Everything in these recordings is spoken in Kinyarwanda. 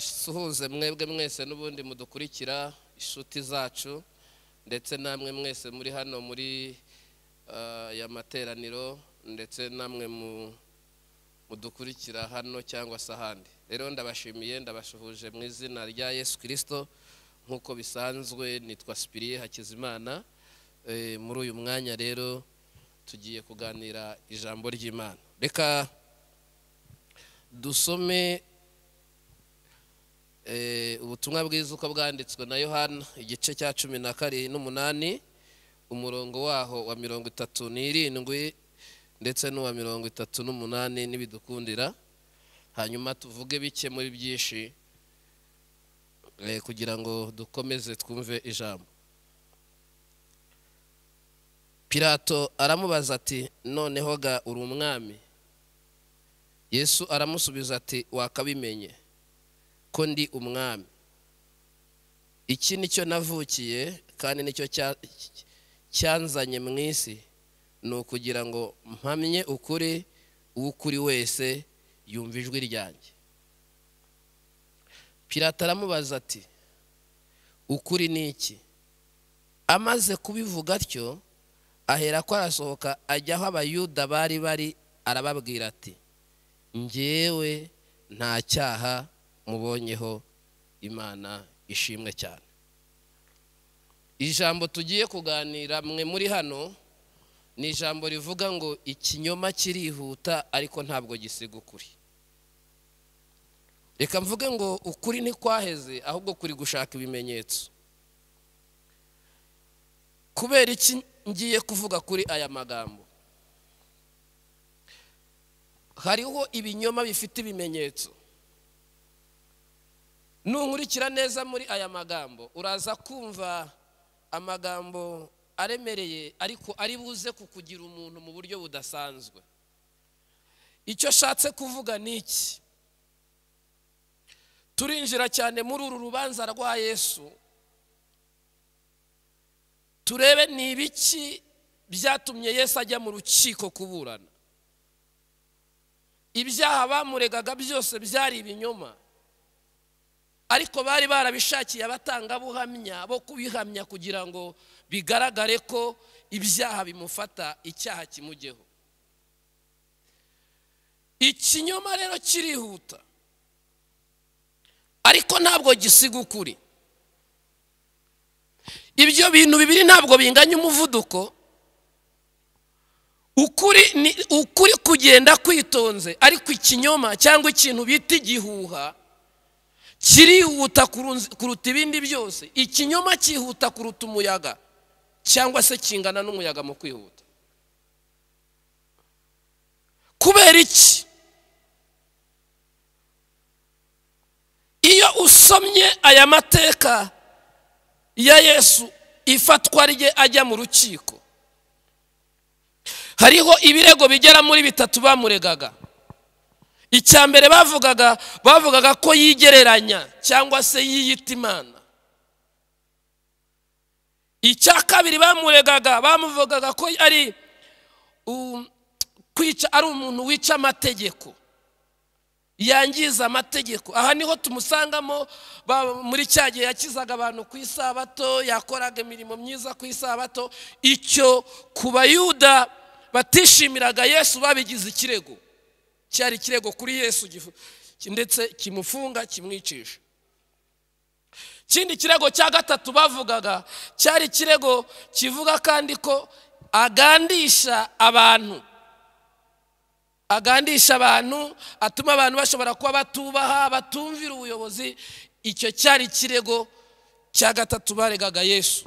mbasuhuze mwebwe mwese n'ubundi mudukurikira inshuti zacu ndetse namwe mwese muri hano muri eh, ya materaniro ndetse namwe mudukurikira hano cyangwa se ahandi rero ndabashimiye ndabasuhuje mu izina rya yesu kirisito nk'uko bisanzwe nitwa sipiriye hakizimana eh, muri uyu mwanya rero tugiye kuganira ijambo ry'imana reka dusome Eh, ubutumwa bwiza uko bwanditswe na yohana igice cya cumi na karindwi n'umunani umurongo waho wa mirongo itatu n'irindwi ndetse n'uwa mirongo itatu n'umunani n'ibidukundira hanyuma tuvuge bike muri byinshi eh, kugira ngo dukomeze twumve ijambo pirato aramubaza ati noneho ga uri umwami yesu aramusubiza ati wakabimenye ko ndi umwami iki nicyo navukiye kandi nicyo cyanzanye mu isi ni ukugira ngo mpamye ukuri uwo wese yumva ijwi ryanjye pirata aramubaza ati ukuri ni iki amaze kubivuga atyo ahera ko arasohoka ajya aho abayuda bari bari arababwira ati ngewe nta cyaha mubonyeho imana ishimwe cyane ijambo tugiye kuganira mwe muri hano ni ijambo rivuga ngo ikinyoma kirihuta ariko ntabwo gisiga ukuri reka mvuge ngo ukuri ntikwaheze ahubwo kuri gushaka ibimenyetso kubera iki ngiye kuvuga kuri aya magambo hariho ibinyoma bifite ibimenyetso ntunkurikira neza muri aya magambo uraza kumva amagambo aremereye ariko ari buze kukugira umuntu mu buryo budasanzwe icyo ashatse kuvuga ni iki turinjira cyane muri uru rubanza rwa yesu turebe ni ibiki byatumye yesu ajya mu rukiko kuburana ibyaha bamuregaga byose byari ibinyoma ariko bari barabishakiye abatangabuhamya bo kubihamya kugira ngo bigaragare ko ibyaha bimufata icyaha kimugeho ikinyoma rero kirihuta ariko ntabwo gisiga ukuri ibyo bintu bibiri ntabwo binganya umuvuduko ukuri kugenda kwitonze ariko ikinyoma cyangwa ikintu bita igihuha kirihuta kuruta ibindi byose ikinyoma cyihuta kuruta umuyaga cyangwa se kingana n'umuyaga mu kwihuta kubera iki iyo usomye aya mateka ya yesu ifatwa rye ajya mu rukiko hariho ibirego bigera muri bitatu bamuregaga icya mbere bavugaga bavugaga ko yigereranya cyangwa se yiyita imana icya kabiri bamuregaga bamuvugaga ko ari um, kwica ari umuntu wica amategeko yangiza amategeko aha niho tumusangamo muri cya gihe yakizaga abantu ku isabato yakoraga imirimo myiza ku isabato icyo ku bayuda batishimiraga yesu babigize ikirego cyari ikirego kuri yesu ndetse kimufunga kimwicisha ikindi kirego cya gatatu bavugaga cyari ikirego kivuga kandi ko agandisha abantu agandisha abantu atuma abantu bashobora kuba batubaha batumvira ubuyobozi icyo cyari ikirego cya gatatu baregaga yesu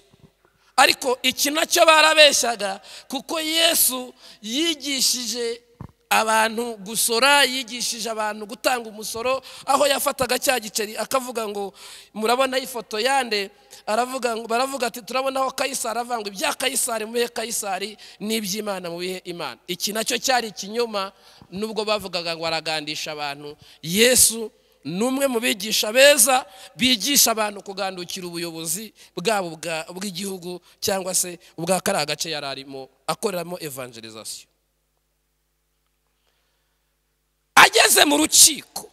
ariko iki nacyo barabeshyaga kuko yesu yigishije abantu gusora yigishije abantu gutanga umusoro aho yafataga cya giceri akavuga ngo murabona ifoto yande aravuga ngo baravuga ati turabonaho kayisari aravuga ibya kayisari mubihe kayisari n'iby'imana mu bihe imana iki nacyo cyari ikinyoma nubwo bavugaga ngo aragandisha abantu yesu ni umwe mu bigisha beza bigisha abantu kugandukira ubuyobozi bwabo bw'igihugu cyangwa se ubwa kariya gace yari arimo akoreramo evangelizasiyo ageze mu rukiko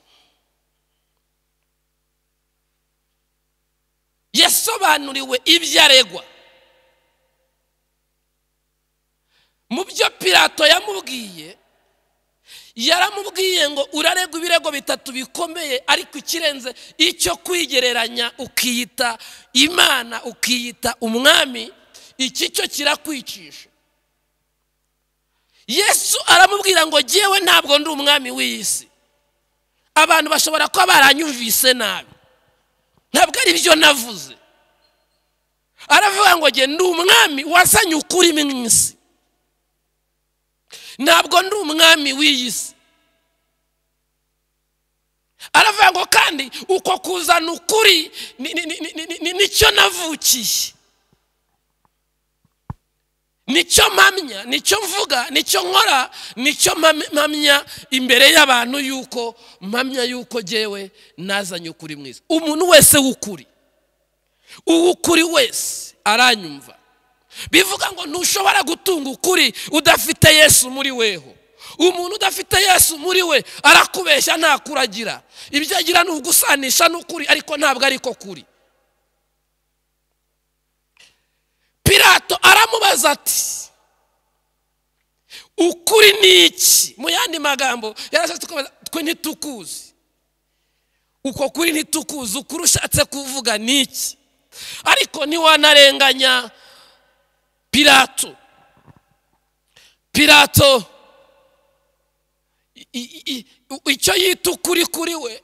yasobanuriwe ibyo aregwa mu byo pirato yamubwiye yaramubwiye ngo uraregwa ibirego bitatu bikomeye ariko ikirenze icyo kwigereranya ukiyita imana ukiyita umwami iki cyo kirakwicisha yesu aramubwira ngo ngewe ntabwo ndi umwami w'iyi si abantu bashobora kuba baranyumvise nabi ntabwo ari byo navuze aravuga ngo njye ndi umwami wazanye ukuri mu isi ntabwo ndi umwami w'iyi si aravuga ngo kandi uko kuzana ukuri nicyo navukiye nicyo mpamya nicyo mvuga nicyo nkora nicyo mpamya imbere y'abantu yuko mpamya yuko ngewe nazanye ukuri mwiza umuntu wese w'ukuri uw'ukuri wese aranyumva bivuga ngo ntushobora gutunga ukuri udafite yesu muri weho umuntu udafite yesu muri we arakubeshya ntakuragira ibyo agira ni ugusanisha n'ukuri ariko ntabwo ariko kuri pilato aramubaza ati ukuri ni iki mu yandi magambo yarashatse twe ntitukuzi uko kuri ntitukuzi ukuri ushatse kuvuga ni iki ariko ntiwanarenganya pilato pilato icyo yita ukuri kuri we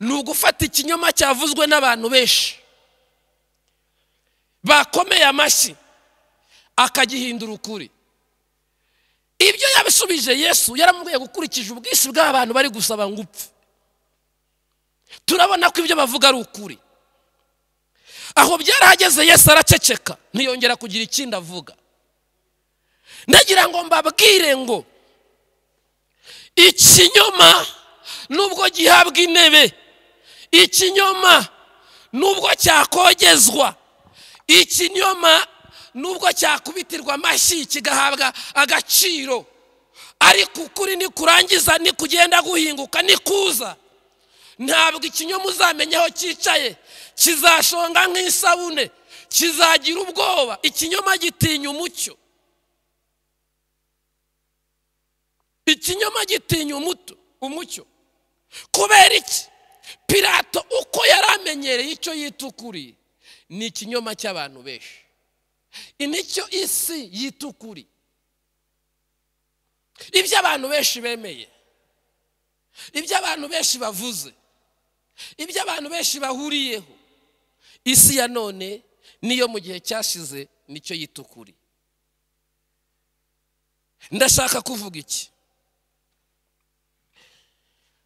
ni ugufata ikinyoma cyavuzwe n'abantu benshi agiteye amashyi akagihindura ukuri ibyo yabisubije yesu yaramubwiye gukurikije ubwinshi bw'abantu bari gusaba ngo upfe turabona ko ibyo bavuga ari ukuri aho byarahageze yesu araceceka ntiyongera kugira ikindi avuga nagira ngo mbabwire ngo ikinyoma nubwo gihabwa intebe ikinyoma nubwo cyakogezwa ikinyoma nubwo cyakubitirwa amashyi kigahabwa agaciro ariko ukuri nikurangiza nikugenda guhinguka kuza ntabwo ikinyoma uzamenya aho cyicaye kizashonga nk'isabune kizagira ubwoba ikinyoma gitinya umucyo ikinyoma gitinya umuto umucyo kubera iki pirato uko yari amenyereye icyo yitukuriye ni ikinyoma cy'abantu benshi nicyo isi yita ukuri ibyo abantu benshi bemeye ibyo abantu benshi bavuze ibyo abantu benshi bahuriyeho isi ya none niyo mu gihe cyashize nicyo yita ukuri ndashaka kuvuga iki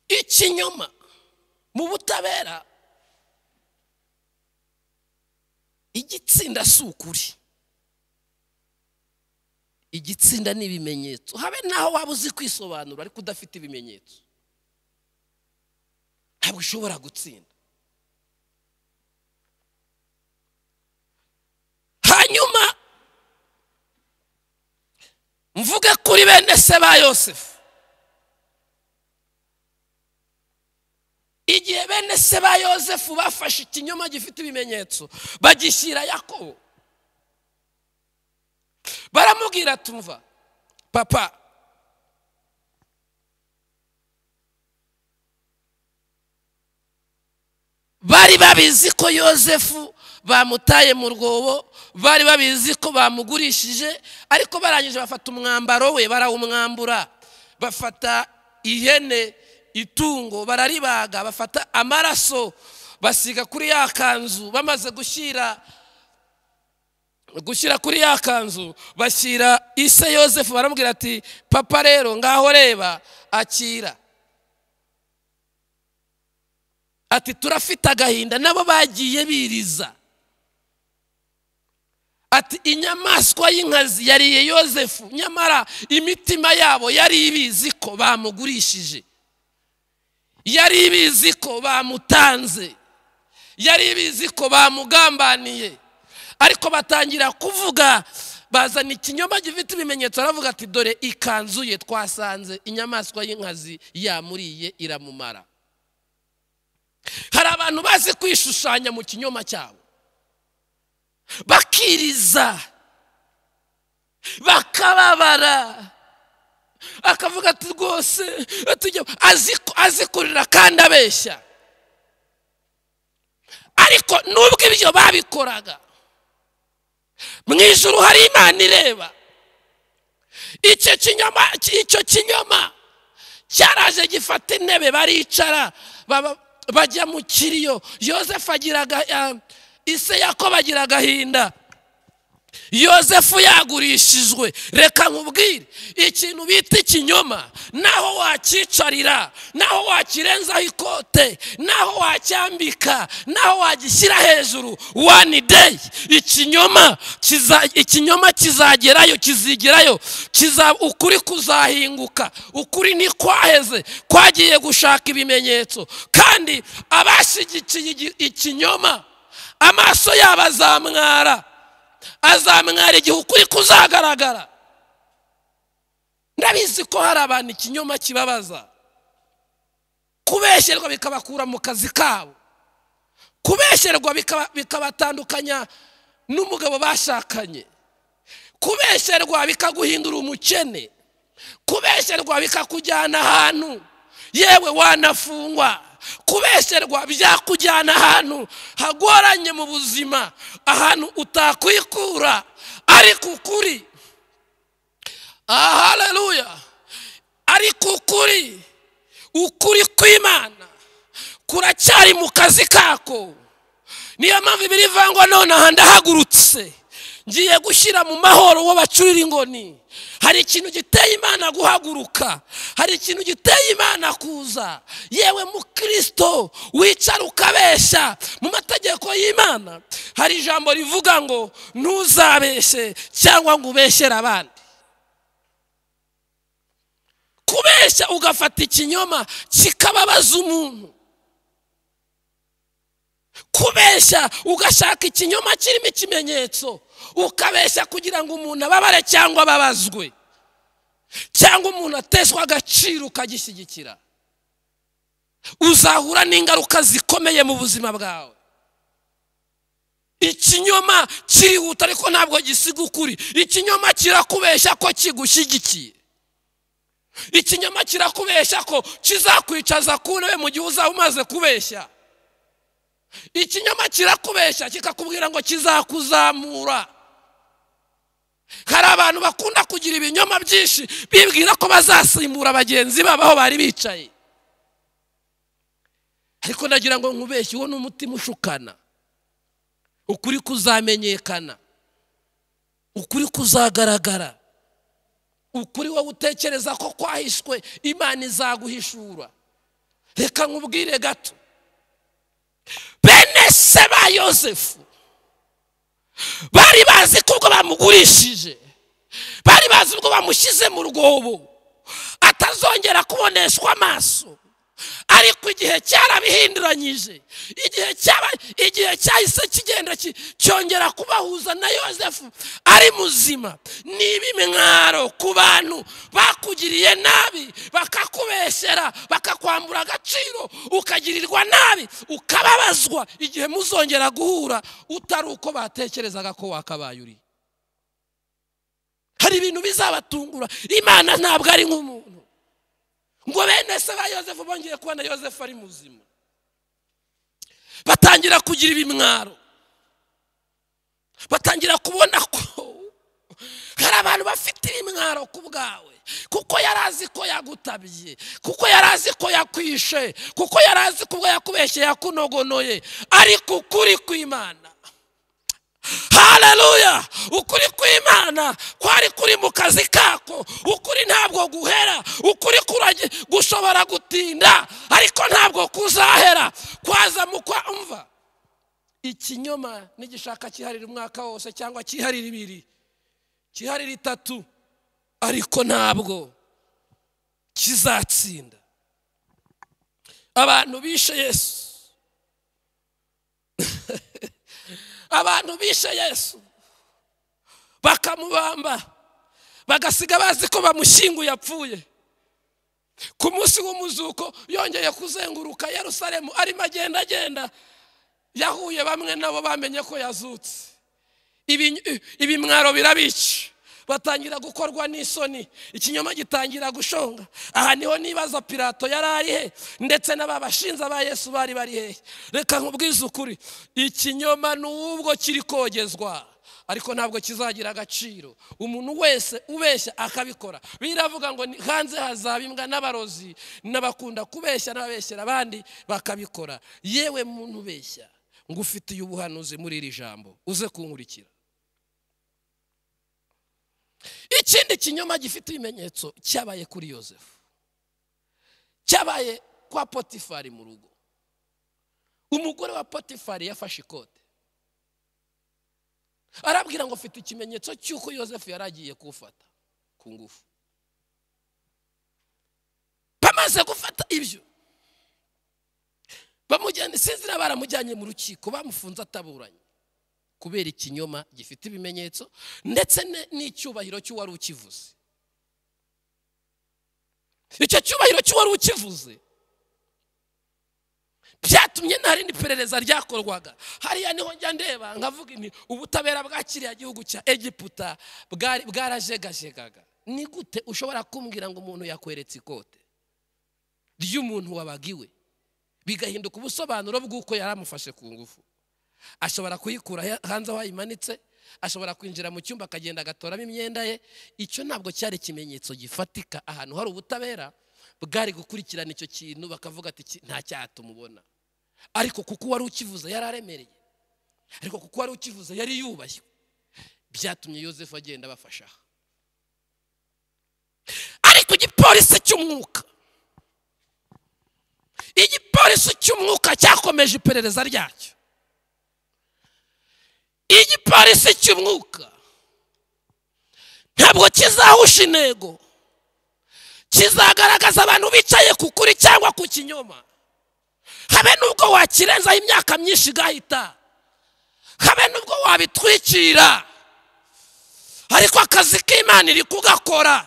ikinyoma mu butabera igitsinda si ukuri igitsinda ni ibimenyetso habe naho waba uzi kwisobanura ariko udafite ibimenyetso ntabwo ushobora gutsinda hanyuma mvuge kuri bene se ba yosefu igihe bene se ba yosefu bafashe ikinyoma gifite ibimenyetso bagishyira yakobo baramubwira tumva papa bari babizi ko yosefu bamutaye mu rwobo bari babizi ko bamugurishije ariko barangije bafata umwambaro we barawumwambura bafata ihene itungo bararibaga bafata amaraso basiga kuri ya kanzu bamaze gushyira gushyira kuri ya kanzu bashyira ise yosefu baramubwira ati papa rero ngaho reba akira ati turafite agahinda nabo bagiye biriza ati inyamaswa y'inkazi yariye yosefu nyamara imitima yabo yari ibizi ko bamugurishije yari ibizi ko bamutanze yari ibizi ko bamugambaniye ariko batangira kuvuga bazana ikinyoma gifite ibimenyetso aravuga ati dore ikanzu ye twasanze inyamaswa y'inkazi yamuriye iramumara hari abantu bazi kwishushanya mu kinyoma cyabo bakiriza bakababara akavuga ati rwose azikurira kandi abeshya ariko nubwo ibyo babikoraga mu ijoro hari imana ireba icyo kinyoma icyo kinyoma cyaraje gifata intebe baricara bajya mu kiriyo yosefu agiraga eh, ise yako bagira agahinda yosefu yagurishijwe reka nkubwire ikintu bita ikinyoma naho wakicarira naho wakirenzaho ikote naho wacyambika naho wagishyira hejuru wani deyi ikinyoma ikinyoma kizagerayo kizigerayo ukuri kuzahinguka ukuri ni kwaheze kwagiye gushaka ibimenyetso kandi abashyigikiye ikinyoma amaso yabo azamwara azamwara igihe ukuri kuzagaragara ndabizi ko hari abantu ikinyoma kibabaza kubeshyerwa bikabakura mu kazi kabo kubeshyerwa bikabatandukanya n'umugabo bashakanye kubeshyerwa bikaguhindura umukene kubeshyerwa bikakujyana ahantu yewe wanafungwa kubesherwa byakujyana ahantu hagoranye mu buzima ahantu utakwikura ariko ukuri ahareruya ariko ukuri ukuri kw'imana kuracyari mu kazi kako niyo mpamvu ibiri ivangwa nonaha ndahagurutse ngiye gushyira mu mahoro uwo bacurira ingoni hari ikintu giteye imana guhaguruka hari ikintu giteye imana kuza yewe mu mukristo wicara ukabeshya mu mategeko y'imana hari ijambo rivuga ngo ntuzabeshye cyangwa ngo ubeshyere abandi kubeshya ugafata ikinyoma kikababaza umuntu kubeshya ugashaka ikinyoma kirimo ikimenyetso ukabeshya kugira ngo umuntu ababare cyangwa ababazwe cyangwa umuntu ateshwa agaciro ukagishyigikira uzahura n'ingaruka zikomeye mu buzima bwawe ikinyoma kirihuta ariko ntabwo gisiga ukuri ikinyoma kirakubeshya ko kigushyigikiye ikinyoma kirakubeshya ko kizakwicaza ku ntebe mu gihe uzaba umaze kubeshya ikinyoma kirakubeshya kikakubwira ngo kizakuzamura hari abantu bakunda kugira ibinyoma byinshi bibwira ko bazasimbura bagenzi babo aho bari bicaye ariko nagira ngo nkubeshye uwo ni umutima ushukana ukuri kuzamenyekana ukuri kuzagaragara ukuri wowe utekereza ko kwahishwe imana izaguhishura reka nkubwire gato bene se ba yosefu bari bazi ko ubwo bamugurishije bari bazi ubwo bamushyize mu rwobo atazongera kuboneshwa amaso ariko igihe cyarabihinduranyije igihe cyaba igihe cyahise kigenda cyongera kubahuza na yosefu ari muzima ni ibimwaro ku bantu bakugiriye nabi bakakubeshyera bakakwambura agaciro ukagirirwa nabi ukababazwa igihe muzongera guhura utari uko batekerezaga ko wakabaye uri hari ibintu bizabatungura imana ntabwo ari nk'umuntu ngo bene se ba yosefu bongeye kubona yosefu ari muzima batangira kugira ibimwaro batangira kubona ko hari abantu bafite ibimwaro ku bwawe kuko yari azi ko yagutabye kuko yari azi ko yakwishe kuko yari azi ko ubwo yakubeshye yakunogonoye ariko ukuri kw'imana hararuya ukuri kw'imana kwari kuri mu kazi kako ukuri ntabwo guhera ukuri gushobora gutinda ariko ntabwo kuzahera kwaza mu kwa ikinyoma n'igishaka kiharira umwaka wose cyangwa kiharira ibiri kiharira itatu ariko ntabwo kizatsinda abantu bishe yesu abantu bishe yesu bakamubamba bagasiga bazi ko bamushyinguye apfuye ku munsi w'umuzuko yongeye kuzenguruka Yerusalemu arimo agenda agenda yahuye bamwe nabo bamenye ko yazutse ibimwaro birabica batangira gukorwa n'isoni ikinyoma gitangira gushonga aha niho nibaza pirato yari arihe ndetse n'ababashinza ba yesu bari bari hehe reka nkubwize ukuri ikinyoma n'ubwo kiri kogezwa ariko ntabwo kizagira agaciro umuntu wese ubeshya akabikora biravuga ngo hanze hazaba imbwa n'abarozi n'abakunda kubeshya n'ababeshyera abandi bakabikora yewe muntu ubeshya ngo ufitiye ubuhanuzi muri iri jambo uze kunkurikira ikindi kinyoma gifite ibimenyetso cyabaye kuri yosefu cyabaye kwa potifari mu rugo umugore wa potifari yafashe ikote arabwira ngo ufite ikimenyetso cy'uko yosefu yari agiye kuwufata ku ngufu bamaze gufata ibyo bamujyana sinzira baramujyanye mu rukiko bamufunze ataburanye kubera ikinyoma gifite ibimenyetso ndetse n'icyubahiro cy'uwari ukivuze icyo cyubahiro cy'uwari ukivuze byatumye nta rindi perereza ryakorwaga hariya niho njya ndeba nkavuga nti ubutabera bwa kiriya gihugu cya egiputa bwarajegajegaga ni gute ushobora kumbwira ngo umuntu yakweretse ikote ry'umuntu wabaga bigahinduka ubusobanuro bw'uko yari amufashe ku ngufu ashobora kuyikura hanze aho ayimanitse ashobora kwinjira mu cyumba akagenda agatoramo imyenda ye icyo ntabwo cyari ikimenyetso gifatika ahantu hari ubutabera bwari gukurikirana icyo kintu bakavuga ati nta cyaha tumubona ariko kuko wari ukivuze yari aremereye ariko kuko wari ukivuze yari yubashye byatumye yosefu agenda abafasha ariko igipolisi cy'umwuka igipolisi cy'umwuka cyakomeje iperereza ryacyo igiparisi cy'umwuka ntabwo kizahusha intego kizagaragaza abantu bicaye ku kuri cyangwa ku kinyoma habe n'ubwo wakirenzaho imyaka myinshi igahita habe n'ubwo wabitwikira ariko akazi k'imana iri kugakora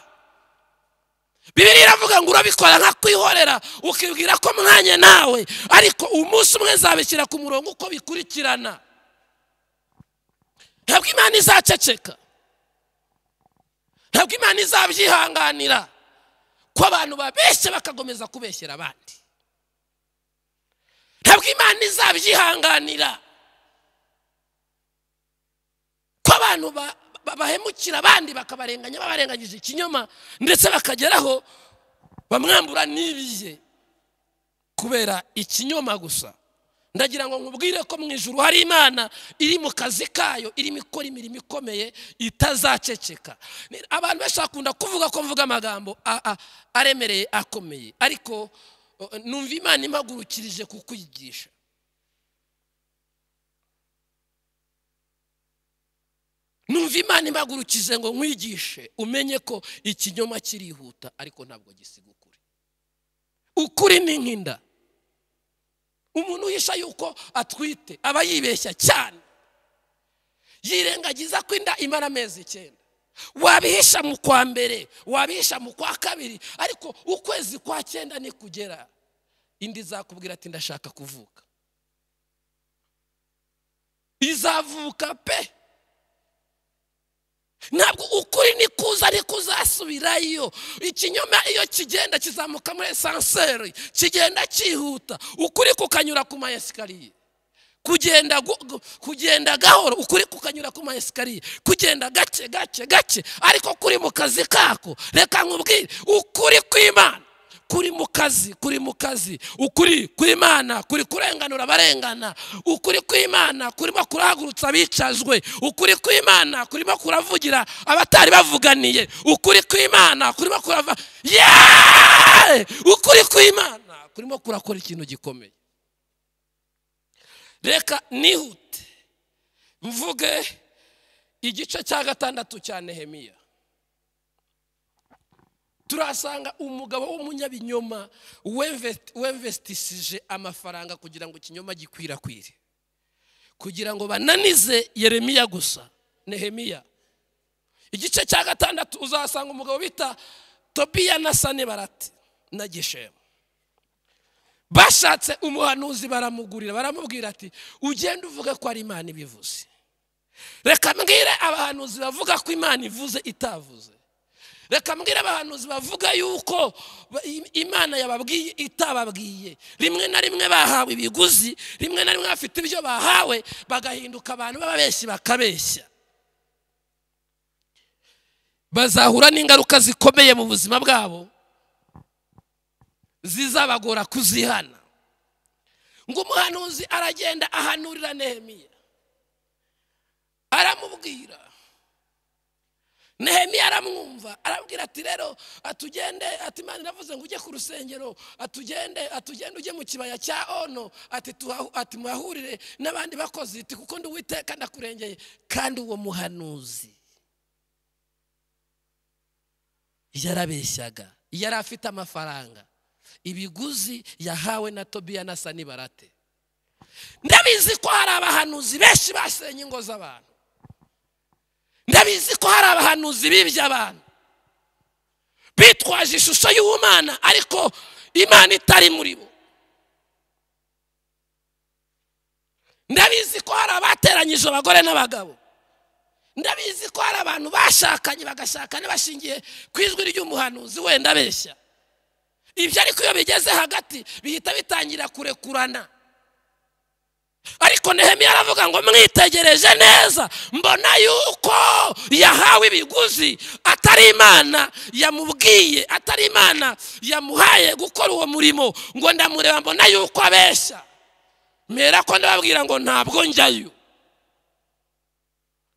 bibiri iravuga ngo urabikora nka kwihorera ukibwira ko mwanya nawe ariko umunsi umwe nzabishyira ku murongo uko bikurikirana ntabwo imana izaceceka ntabwo imana izabyihanganira ko abantu babeshye bakakomeza kubeshyera abandi ntabwo imana izabyihanganira ko abantu bahemukira abandi bakabarenganya babarenganyije ikinyoma ndetse bakageraho bamwambura n'ibiye kubera ikinyoma gusa ndagira ngo nkubwire ko mu ijoro hari imana iri mu kazi kayo irimo ikora imirimo ikomeye itazaceceka abantu benshi bakunda kuvuga ko mvuga amagambo aremereye akomeye ariko numva imana impagurukirije kukwigisha numva imana impagurukije ngo nkwigishe umenye ko ikinyoma kirihuta ariko ntabwo gisiga ukuri ukuri ni nk'inda umuntu uhisha yuko atwite aba yibeshya cyane yirengagiza ko inda imara amezi icyenda wabihisha mu kwa mbere wabihisha mu kwa kabiri ariko ukwezi kwa cyenda nikugera indi izakubwira ati ndashaka kuvuka izavuka pe ntabwo ukuri ni kuza ariko uzasubirayo ikinyoma iyo kigenda kizamuka muri esanseri kigenda cyihuta ukuri kukanyura ku ma esikariye kugenda gahoro ukuri kukanyura ku ma kugenda gake gake gake ariko kuri mu kazi kako reka nkubwire ukuri kw'imana kuri mu kazi kuri mu kazi ukuri ku imana kuri kurenganura abarengana ukuri kw'imana imana kurimo kurahagurutsa abicajwe ukuri ku imana kurimo kuravugira abatari bavuganiye ukuri ku imana kurimo kurava yeee ukuri kwimana kurimo kurakora ikintu gikomeye reka nihute mvuge igice cya gatandatu cya nehemiya turahasanga umugabo w'umunyabinyoma wemvestisije amafaranga kugira ngo ikinyoma gikwirakwire kugira ngo bananize yeremiya gusa nehemiya igice cya gatandatu uzasanga umugabo bita tobiya na sane barati na gishemu bashatse umuhanuzi baramugurira baramubwira ati ugende uvuge ko ari imana ibivuze reka mbwire abahanuzi bavuga ko imana ivuze itavuze reka mbwira abahanuzi bavuga yuko imana yababwiye itababwiye rimwe na rimwe bahawe ibiguzi rimwe na rimwe bafite ibyo bahawe bagahinduka abantu b'ababeshyi bakabeshya bazahura n'ingaruka zikomeye mu buzima bwabo zizabagora kuzihana ngo umuhanuzi aragenda ahanurira nehemiya aramubwira nehemiya aramwumva arabwira ati rero atugende ati imana iravuze ngo ujye ku rusengero atugende atugende ujye mu kibaya cya ono ati ati muhahurire n'abandi bakozi ati kuko ndi uwiteka ndakurengeye kandi uwo muhanuzi yarabeshyaga yari afite amafaranga ibiguzi yahawe na tobiya na sani barate ndabizi ko hari abahanuzi benshi basenye ingo z'abantu ndabizi ko hari abahanuzi bibye abantu bitwaje ishusho y'ubumana ariko imana itari muri bo ndabizi ko hari abateranyije abagore n'abagabo ndabizi ko hari abantu bashakanye bagashakana bashingiye ku ijwi ry'umuhanuzi wenda abeshya ibyo ariko iyo bigeze hagati bihita bitangira kurekurana ariko nehemiya aravuga ngo mwitegereje neza mbona yuko yahawe ibiguzi atari imana yamubwiye atari imana yamuhaye gukora uwo murimo ngo ndamureba mbona yuko abeshya mbera ko ndababwira ngo ntabwo njyayo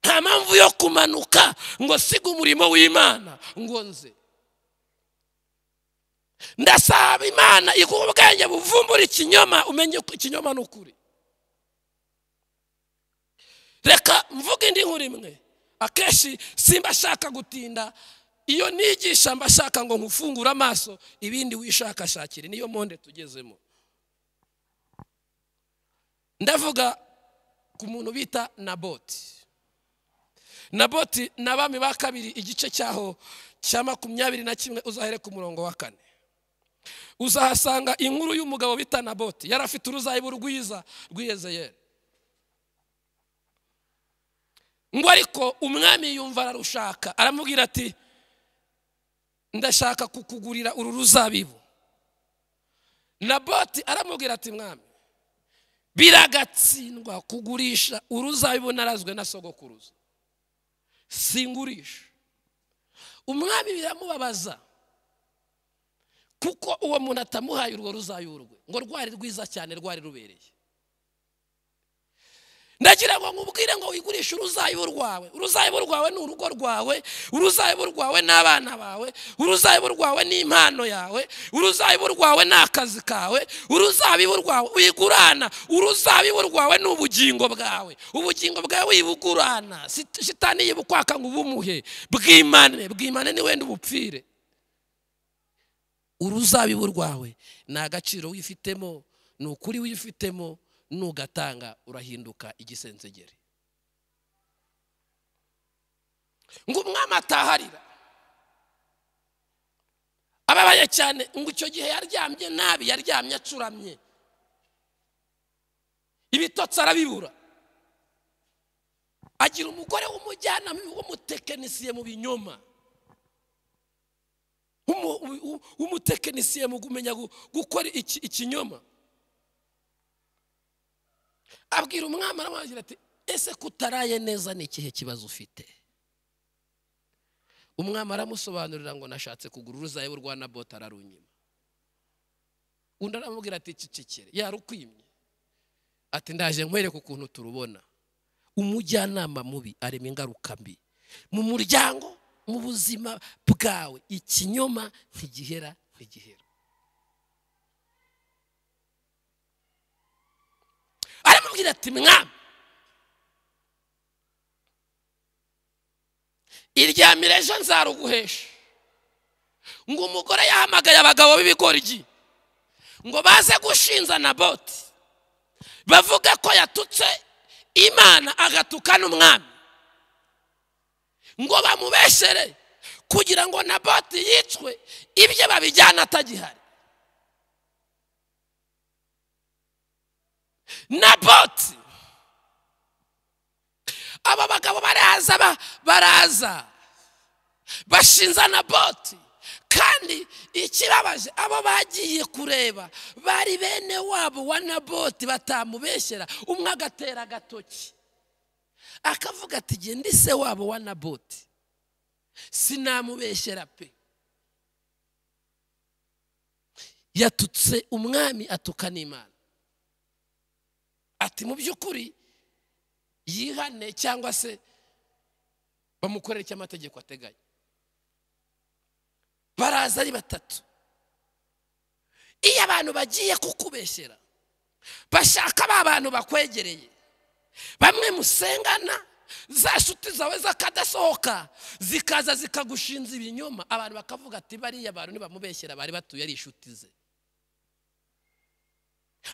nta mpamvu yo kumanuka ngo siga umurimo w'imana ngo nze ndasaba imana ubwenge buvumbura ikinyoma umenye ikinyoma ni ukuri reka mvuge indi nkuru imwe akenshi simba ashaka gutinda iyo nigisha mba ashaka ngo nkufungure amaso ibindi wishakashakire niyo monde tugezemo ndavuga ku muntu bita naboti naboti ni abami ba kabiri igice cyaho cya makumyabiri na kimwe uzahere ku murongo wa kane uzahasanga inkuru y'umugabo bita naboti yari afite uruzayibu rwiza rwiyezeyeri ngo ariko umwami yumva ararushaka aramubwira ati ndashaka kukugurira uru ruzabibu naboti aramubwira ati mwami biragatsindwa kugurisha uruzabibu narazwe na sogokuruza singurisha umwami biramubabaza kuko uwo muntu atamuhaye urwo ruzayurwe ngo rwari rwiza cyane rwari rubereye ndagira ngo nkubwire ngo wigurishe uruzayibu rwawe uruzayibu rwawe ni urugo rwawe uruzayibu rwawe ni abana bawe uruzayibu rwawe ni impano yawe uruzayibu rwawe ni akazi kawe uruzabibu rwawe wigurana uruzabibu rwawe ni ubugingo bwawe ubugingo bwawe wibugurana shitani yibukwaka ngo ubumuhe bwimane bwimane ni wenda ubupfire uruzabibu rwawe ni agaciro wifitemo ni ukuri wifitemo nugatanga urahinduka igisenzegere ngo umwami ataharira ababaye cyane ngo icyo gihe yaryamye nabi yaryamye acuramye ibitotsi arabibura agira umugore w'umujyanama w'umutekinisiye mu binyoma w'umutekinisiye mu kumenya gukora ikinyoma abwira umwami aramugira ati ese kutaraye neza ni ikihe kibazo ufite umwami aramusobanurira ngo nashatse kugura uruzayibu rwa nabote ararunyima undi aramubwira ati kicikire yarukwimye ati ndaje nkwereke ukuntu turubona umujyanama mubi arema ingaruka mbi mu muryango mu buzima bwawe ikinyoma ntigihera ntigihera arambwira ati mwami iryamire ejo nzaruguhesha ngo umugore yahamagaye abagabo b'ibigoryi ngo baze gushinza na boti bavuga ko yatutse imana agatuka n'umwami ngo bamubeshere kugira ngo na boti yicwe ibyo babijyana atagihari na boti aba bagabo baraza baraza bashinza na boti kandi ikibabaje abo bagiye kureba bari bene wabo wa naboti batamubeshyera umwe agatera agatoki akavuga ati genda se wabo wa naboti sinamubeshyera pe yatutse umwami atuka n'imana ati mu by'ukuri yihane cyangwa se bamukorere icyo amategeko ateganya baraza ari batatu iyo abantu bagiye kukubeshyera bashaka ba bantu bakwegereye bamwe musengana za nshuti zawe zakadasohoka zikaza zikagushinza ibinyoma abantu bakavuga ati bariya bantu ntibamubeshyera bari batuye ari inshuti ze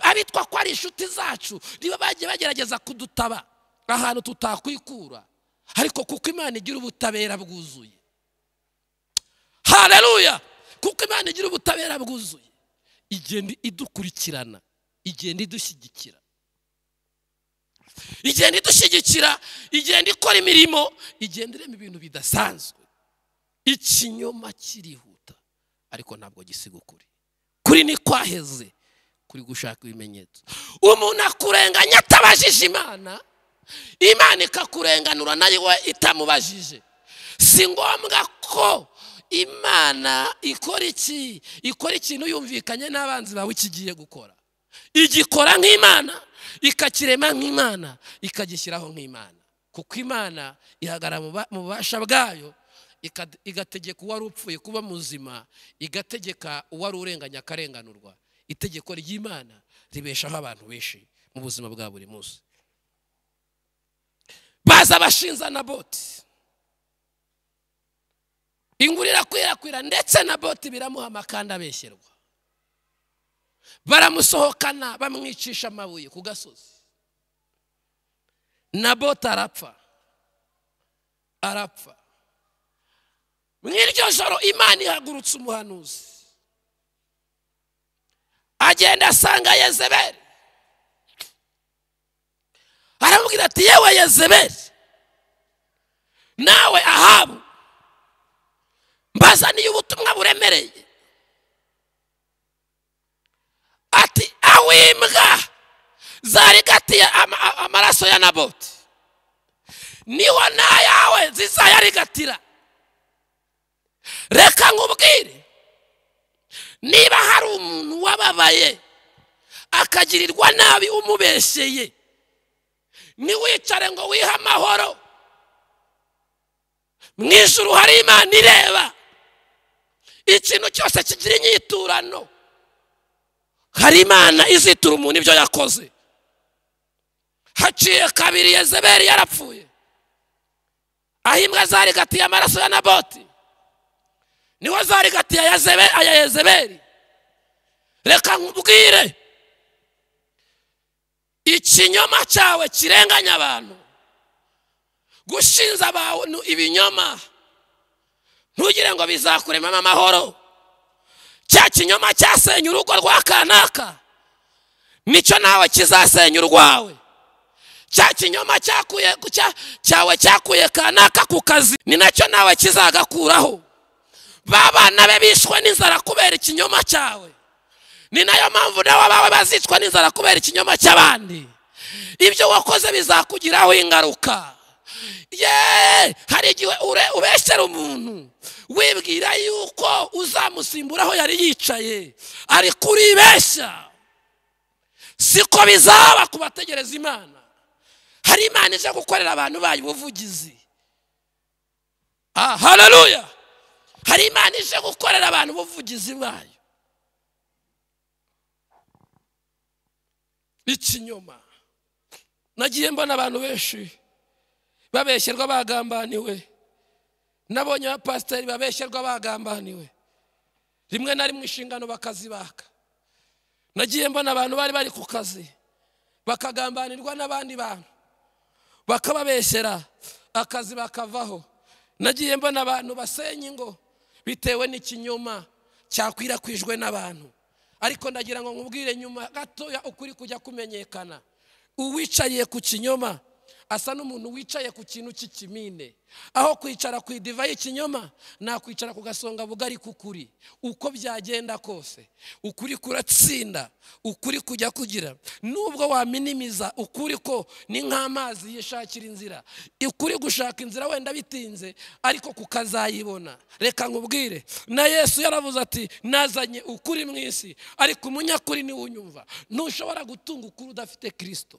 abitwa ko ari inshuti zacu niba bagiye bagerageza kudutaba ahantu tutakwikura ariko kuko imana igira ubutabera bwuzuye hareruya kuko imana igira ubutabera bwuzuye igenda idukurikirana igenda idushyigikira igenda idushyigikira igenda ikora imirimo igenda irema ibintu bidasanzwe ikinyoma kirihuta ariko ntabwo gisiga ukuri kuri ni kwaheze kuri gushaka ibimenyetso umuntu akurenganya atabajije imana imana ikakurenganura nayo itamubajije si ngombwa ko imana ikora iki ikora ikintu yumvikanye n'abanzi bawe ikigiye gukora igikora nk'imana ikakirema nk'imana ikagishyiraho nk'imana kuko imana ihagarara mu bubasha bwayo igategeka uwari upfuye kuba muzima igategeka uwari urenganya akarenganurwa itegeko ry'imana ribeshaho abantu benshi mu buzima bwa buri munsi baza bashinza na boti ingura irakwirakwira ndetse na boti biramuha kandi abeshyerwa baramusohokana bamwicisha amabuye ku gasozi na boti arapfa arapfa mu iryo joro imana ihagurutse umuhanuzi aragenda asanga yezebeli aramubwira ati yewe yezebeli nawe ahabu mbazaniye ubutumwa buremereye ati awimbwa zarigatiye amaraso ya naboti niho nayawe zizayarigatira reka nkubwire niba hari umuntu wababaye akagirirwa nabi umubesheye ntiwicare ngo wihe amahoro mu ijoro hari imana ireba ikintu cyose kigira inyiturano hari imana izitura umuntu ibyo yakoze haciye kabiri yezeberi yarapfuye aho imbwa zarigatiye amaraso ya naboti niwe zarigatiye aya Yezebeli reka nkubwire ikinyoma cyawe kirenganya abantu gushinza abantu ibinyoma ntugire ngo bizakuremamo amahoro cya kinyoma cyasenya urugo rwa kanaka nicyo nawe kizasenya urwawe cya kinyoma cyakuye cyawe cyakuye kanaka ku kazi ni nacyo nawe kizagakuraho babana be bishwe n'inzara kubera ikinyoma cyawe ni nayo mpamvu nawe abawe bazicwa n'inzara kubera ikinyoma cy'abandi ibyo wakoze bizakugiraho ingaruka yeee hari igihe ubeshyera umuntu wibwira yuko uzamusimbura aho yari yicaye ari uribeshya siko bizaba ku bategereza imana hari imana ije gukorera abantu bayo ubuvugizi aha hari imana ije gukorera abantu ubuvugizi bwayo ikinyoma nagiye mbona abantu benshi babeshyerwa bagambaniwe nabonye abapasiteri babeshyerwa bagambaniwe rimwe na rimwe inshingano bakazibaka nagiye mbona abantu bari bari ku kazi bakagambanirwa n'abandi bantu bakababeshyera akazi bakavaho nagiye mbona abantu basenya ingo bitewe n'ikinyoma cyakwirakwijwe n'abantu ariko ndagira ngo nkubwire nyuma gatoya ukuri kujya kumenyekana uwicaye ku kinyoma asa n'umuntu wicaye ku kintu cy'ikimine aho kwicara ku idiva y'ikinyoma nakwicara ku gasonga bugari k'ukuri uko byagenda kose ukuri kuratsinda ukuri kujya kugira nubwo waminimiza ukuri ko ni nk'amazi yishakira inzira ukuri gushaka inzira wenda bitinze ariko kukazayibona reka nkubwire na yesu yaravuze ati nazanye ukuri mu isi ariko umunyakuri niwe unyumva ntushobora gutunga ukuri udafite kirisito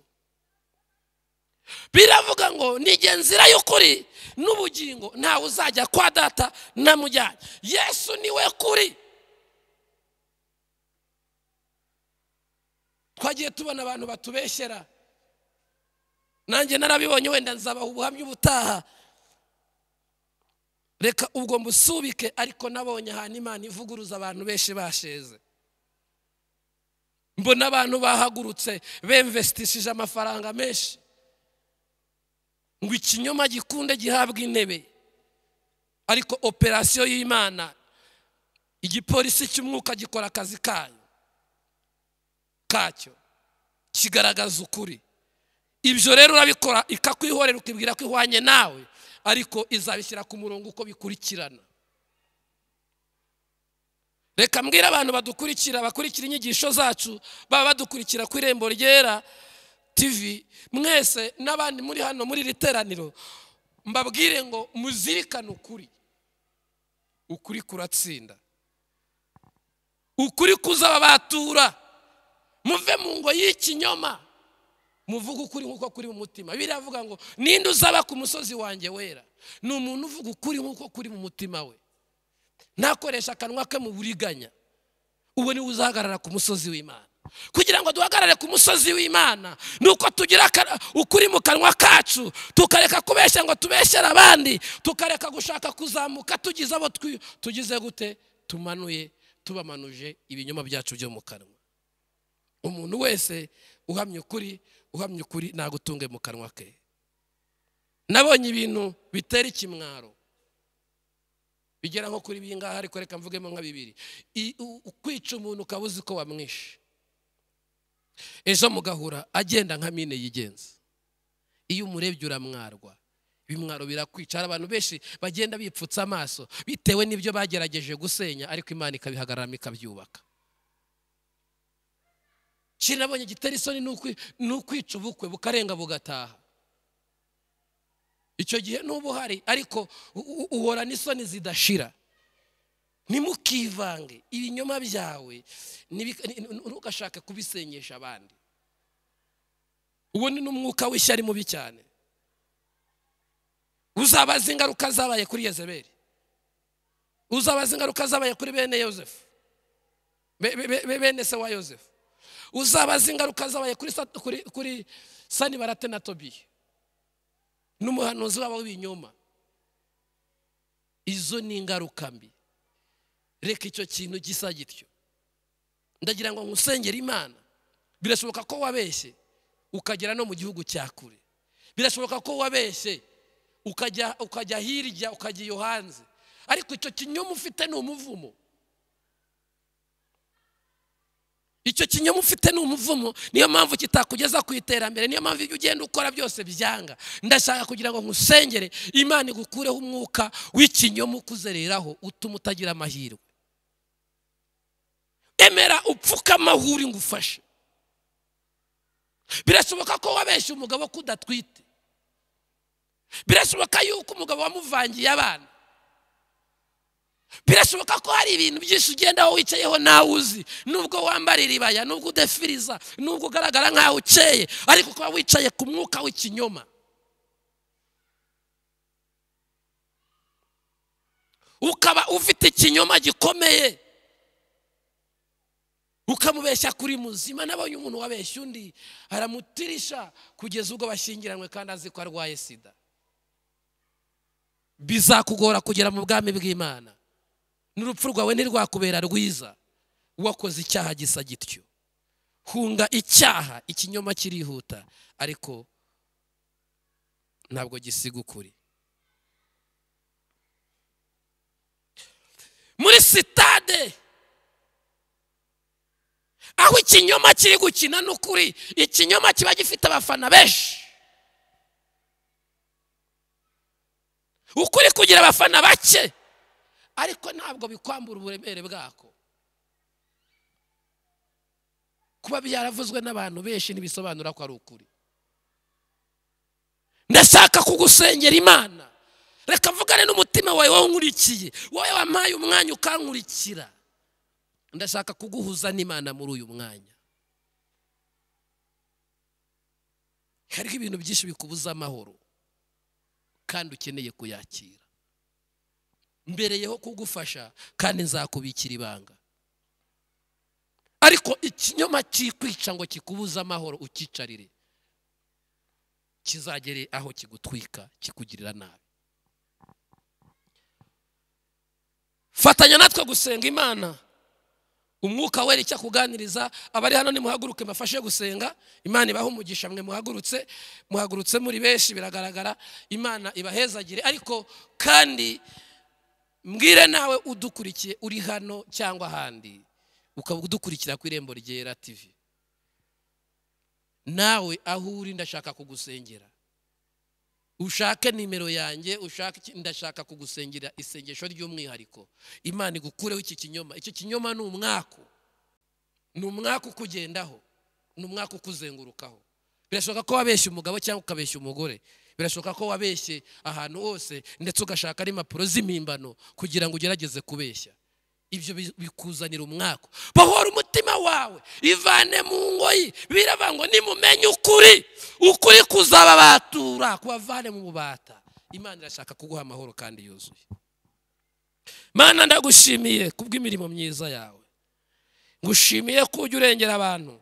biravuga ngo nige nzira y'ukuri n'ubugingo ntawe uzajya kwa data namujyanye yesu niwe kuri twagiye tubona abantu batubeshyera nanjye narabibonye wenda nzabaha ubuhamya ubutaha reka ubwo mbusubike ariko nabonye ahantu imana ivuguruza abantu benshi basheze mbona abantu bahagurutse bemvesitishije amafaranga menshi ngo ikinyoma gikunde gihabwe intebe ariko operasiyo y'imana igipolisi cy'umwuka gikora akazi kayo kacyo kigaragaza ukuri ibyo rero urabikora ikakwihorera ukibwira ko ihwanye nawe ariko izabishyira ku murongo uko bikurikirana reka mbwire abantu badukurikira bakurikira inyigisho zacu baba badukurikira ku irembo ryera tv mwese n'abandi muri hano muri iri teraniro mbabwire ngo muzirikane ukuri ukuri kuratsinda ukuri kuzababatura muve mu ngo y'ikinyoma muvuga ukuri nk'uko kuri mu mutima biravuga ngo ninde uzaba ku musozi wanjye wera ni umuntu uvuga ukuri nk'uko kuri mu mutima we ntakoresha akanwa ke mu buriganya ubu ni uzahagarara ku musozi w'imana kugira ngo duhagarare ku musozi w'imana ni uko tugira ukuri mu kanwa kacu tukareka kubeshya ngo tubeshyere abandi tukareka gushaka kuzamuka tugize abo tugize gute tumanuye tubamanuje ibinyoma byacu byo mu kanwa umuntu wese uhamya ukuri uhamya ukuri nagutunge mu kanwa ke nabonye ibintu bitera ikimwaro bigera nko kuri bingaha ariko reka mvugemo nka bibiri kwica umuntu ukaba uzi ko wamwishe ejo mugahura agenda nka mine yigenza iyo umurebye uramwarwa ibimwaro birakwica hari abantu benshi bagenda bipfutse amaso bitewe n'ibyo bagerageje gusenya ariko imana ikabihagararamo ikabyubaka nabonye gitera isoni ni ukwica ubukwe bukarenga bugataha icyo gihe n'uba uhari ariko uhora n’isoni zidashira ntimukivange ibinyoma byawe ntugashake kubisenyesha abandi uwo ni n'umwuka w'ishyari mubi cyane uzabaza ingaruka zabaye kuri Yezebeli uzabaza ingaruka zabaye kuri bene yosefu bene se wa yosefu uzabaza ingaruka zabaye kuri sani barate na Tobi n'umuhanuzi wabo w'ibinyoma izo ni ingaruka mbi reka icyo kintu gisa gityo ndagira ngo nkusengere imana birashoboka ko wabeshye ukagera no mu gihugu cya kure birashoboka ko wabeshye ukajya ukajya hirya ukajya iyo hanze ariko icyo kinyoma ufite ni umuvumo icyo kinyoma ufite ni umuvumo niyo mpamvu kitakugeza ku iterambere niyo mpamvu ibyo ugenda ukora byose byanga ndashaka kugira ngo nkusengere imana igukureho umwuka w'ikinyoma ukuzereraho utuma utagira amahirwe emera upfukama amahuri uri ngo ufashe birashoboka ko wabeshye umugabo kudatwite udatwite birashoboka yuko umugabo wamuvangiye abana birashoboka ko hari ibintu byinshi ugenda wicayeho nawe uzi nubwo wambara iribaya nubwo udefiriza nubwo ugaragara nkaho ukeye ariko kuba wicaye ku mwuka w'ikinyoma ukaba ufite ikinyoma gikomeye ukamubeshya kuri muzima nabonye umuntu wabeshya undi aramutirisha kugeza ubwo bashyingiranywe kandi azi ko arwaye sida bizakugora kugera mu bwami bw'imana n'urupfu rwawe ntirwakubera rwiza wakoze icyaha gisa gityo hunga icyaha ikinyoma kirihuta ariko ntabwo gisiga ukuri muri sitade aho ikinyoma kiri gukina n'ukuri ikinyoma kiba gifite abafana benshi ukuri kugira abafana bake ariko ntabwo bikwambura uburemere bwako kuba byaravuzwe n'abantu benshi ntibisobanura ko ari ukuri ndashaka kugusengera imana reka mvugane n'umutima wawe wawunkurikiye wowe wampaye umwanya ukankurikira ndashaka kuguhuza n'imana muri uyu mwanya hariho ibintu byinshi bikubuza amahoro kandi ukeneye kuyakira mbereyeho kugufasha kandi nzakubikira ibanga ariko ikinyoma kikwica ngo kikubuze amahoro ukicarire kizagere aho kigutwika kikugirira nabi fatanya natwe gusenga imana umwuka wera icyo akuganiriza abari hano nimuhaguruke mbafashe gusenga imana ibaha umugisha mwe muhagurutse muhagurutse muri benshi biragaragara imana ibahezagire ariko kandi mbwire nawe udukurikiye uri hano cyangwa ahandi ukaba udukurikira ku irembo ryera TV nawe aho uri ndashaka kugusengera ushake nimero yanjye ushake ndashaka kugusengera isengesho ry'umwihariko imana igukureho iki kinyoma iki kinyoma ni umwaku ni umwaka ukugendaho ni umwaka ukuzengurukaho birashoboka ko wabeshye umugabo cyangwa ukabeshya umugore birashoboka ko wabeshye ahantu hose ndetse ugashaka n'impapuro z'impimbano kugira ngo ugerageze kubeshya ibyo bikuzanira umwaka bahora umutima wawe ivane mu ngoyi biravuga ngo nimumenye ukuri ukuri kuzababatura kubavane mu bubata imana irashaka kuguha amahoro kandi yuzuye mana ndagushimiye kubw'imirimo myiza yawe ngushimiye ko ujya urengera abantu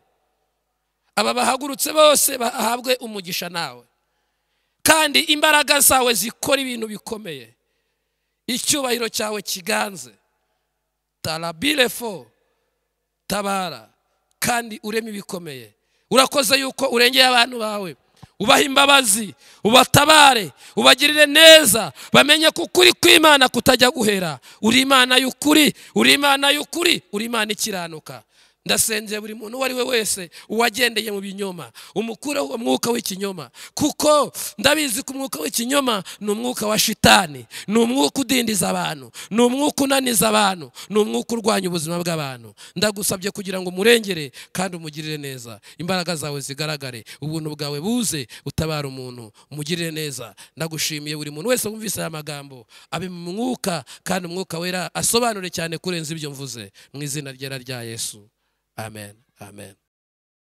aba bahagurutse bose bahabwe umugisha nawe kandi imbaraga zawe zikora ibintu bikomeye icyubahiro cyawe kiganze watara birefo tabara kandi ureme ibikomeye urakoze yuko urengeye abantu bawe ubaha imbabazi ubatabare ubagirire neza bamenye ko ukuri kw'imana kutajya guhera uri imana y'ukuri uri imana y'ukuri uri imana ikiranuka ndasengera buri muntu uwo ari we wese uwagendeye mu binyoma umukureho umwuka w'ikinyoma kuko ndabizi ko umwuka w'ikinyoma ni umwuka wa shitani ni umwuka udindiza abantu ni umwuka unaniza abantu ni umwuka urwanya ubuzima bw'abantu ndagusabye kugira ngo umurengere kandi umugirire neza imbaraga zawe zigaragare ubuntu bwawe buze utabara umuntu umugirire neza ndagushimiye buri muntu wese wumvise aya magambo abe mu mwuka kandi umwuka wera asobanure cyane kurenza ibyo mvuze mu izina ryera rya yesu Amen. Amen.